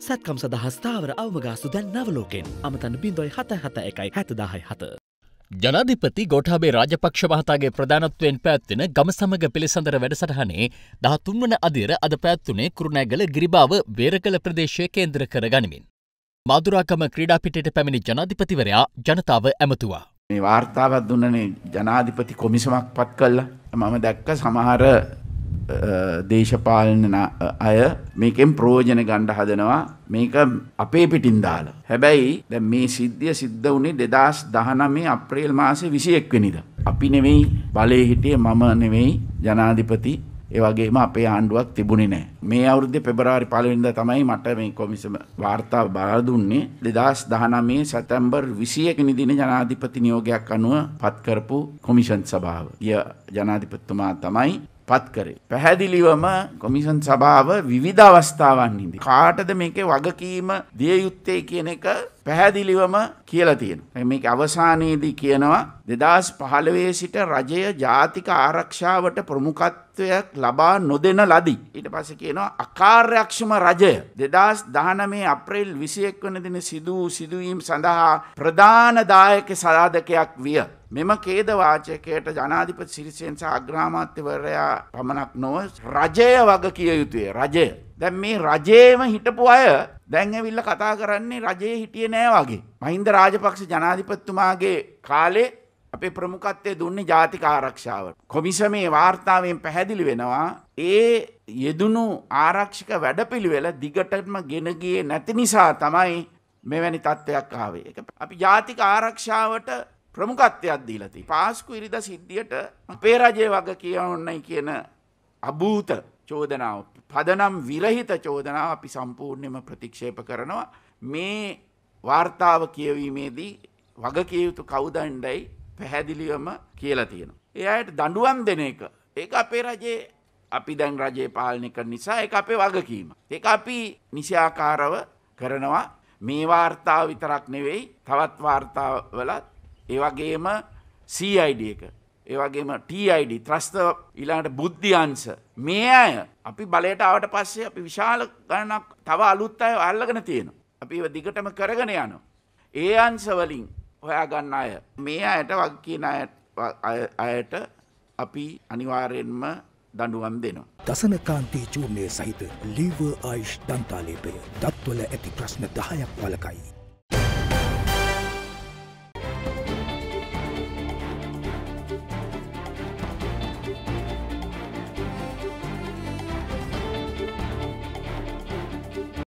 සැත්කම් සදහස්ථාවර අවමගාස්තු දැන් නවලෝකෙන් අමතන්න බින්දොයි හත හත එකයි හැතදාහයි හත. ජනාධිපති ගොටාබේ රාජපක්ෂ මහතාගේ ප්‍රධානත්වයෙන් පැත්වෙන ගම සමඟ පිළිසඳර වැඩසටහනේ දහතුන් වන අදිර අද පැත්වනේ කුරුණෑගල ගිරිබාව වේරකල ප්‍රදේශය කේන්ද්‍ර කර ගනිමින්. මාදුරාකම ක්‍රීඩාපිටට පැමිණි ජනාධිපතිවරයා ජනතාව ඇමතුවා. මේ වාර්තාවත් දුන්නනේ ජනාධිපති කොමිසමක් පත් කල්ලා මම දැක්ක සමහර දේශපාලන අය මේකෙන් ප්‍රෝජන ගණ්ඩ හදනවා මේක අපේ පිටින් දාලා. හැබැයි දැ මේ සිද්ධිය සිද්ධ වනේ දෙදස් දහනමේ අප්‍රේල් මාසේ විසි එක්වෙනිද. අපි නෙවෙයි බලය හිටිය මම නෙවෙයි ජනාධිපති ඒවගේම අපේ ආණ්ඩුවක් තිබුණි නෑ මේ අවුද්ධ පෙබරාරි පලවෙද තමයි මට මේ කොමිසම වාර්තා බාරදුන්නේ දෙදස් දහනමේ සැතැම්බර් විසියක නිදින ජනාධිපති නියෝගයක් අනුව පත්කරපු කොමිෂන් සභාව ය ජනාධිපත්තුමා තමයි පත් කරේ. පැහැදිලිවම කොමිසන් සභාව විවිධ අවස්ථාවන්හිදී. කාටද මේකේ වගකීම දිය යුත්තේ කියන එක පැහැදිලිවම කියලා තියෙනවා. මේක අවසානයේදී කියනවා 2015 සිට රජය ජාතික ආරක්ෂාවට ප්‍රමුඛත්වයක් ලබා නොදෙන ලදී. ඊට පස්සේ කියනවා අකාර්යක්ෂම රජය 2019 අප්‍රේල් 21 වන දින සිදු සිදුවීම් සඳහා ප්‍රධාන දායක සාධකයක් විය. මෙම කේද වාචකයට ජනාධිපති සිරිසෙන් සහ අග්‍රාමාත්‍යවරයා පමණක් නොව රජය වග කිය යුතුය රජය. දැන් මේ රජයේම හිටපු අය දැන් ඇවිල්ලා කතා කරන්නේ රජයේ හිටියේ නෑ වගේ. මහින්ද රාජපක්ෂ ජනාධිපතිතුමාගේ කාලේ අපේ ප්‍රමුඛත්වය දුන්නේ ජාතික ආරක්ෂාවට. කොමිසමේ වාර්තාවෙන් පැහැදිලි වෙනවා ඒ යෙදුණු ආරක්ෂික වැඩපිළිවෙල දිගටම ගෙන ගියේ නැති නිසා තමයි මෙවැනි තත්ත්වයක් ආවේ. අපි ජාතික ආරක්ෂාවට ප්‍රමුඛත්වයක් දීලා තියෙනවා. පාස්කු ඉරිදා සිද්ධියට අපේ රජය වග කියවන්නයි කියන අභූත චෝදනාව, පදනම් විරහිත චෝදනාව අපි සම්පූර්ණයෙන්ම ප්‍රතික්ෂේප කරනවා. මේ වාර්තාව කියවීමේදී වග කිය යුතු කවුදණ්ඩයි පැහැදිලිවම කියලා තියෙනවා. ඒ අයට දඬුවම් දෙන එක ඒක අපේ රජයේ අපි දැන් රජයේ පාලනය කරන නිසා ඒක අපේ වගකීම. ඒක අපි නිසියාකාරව කරනවා මේ වාර්තාව විතරක් නෙවෙයි තවත් වාර්තාවලත් ඒවගේම සයිඩ එක ඒවගේම TID ත්‍රස්ත ඉලාට බුද්ධියන්ස මේ අය අපි බලයට අවට පස්සේ අපි විශාල ගණනක් තව අලුත් අය අල්ලගෙන තියෙන අපි දිගටම කරගෙන යන ඒ අන්සවලින් හොයාගන්න අය මේ අයට වගේ කියන අයට අපි අනිවාරයෙන්ම දඩුවම් දෙනවා. දසන කාන්තී චූර්ණය සහිත ලීව ආයිෂ් දන්තාලේපය දත්වල ඇති ප්‍රශ්න දහයක් වලකයි.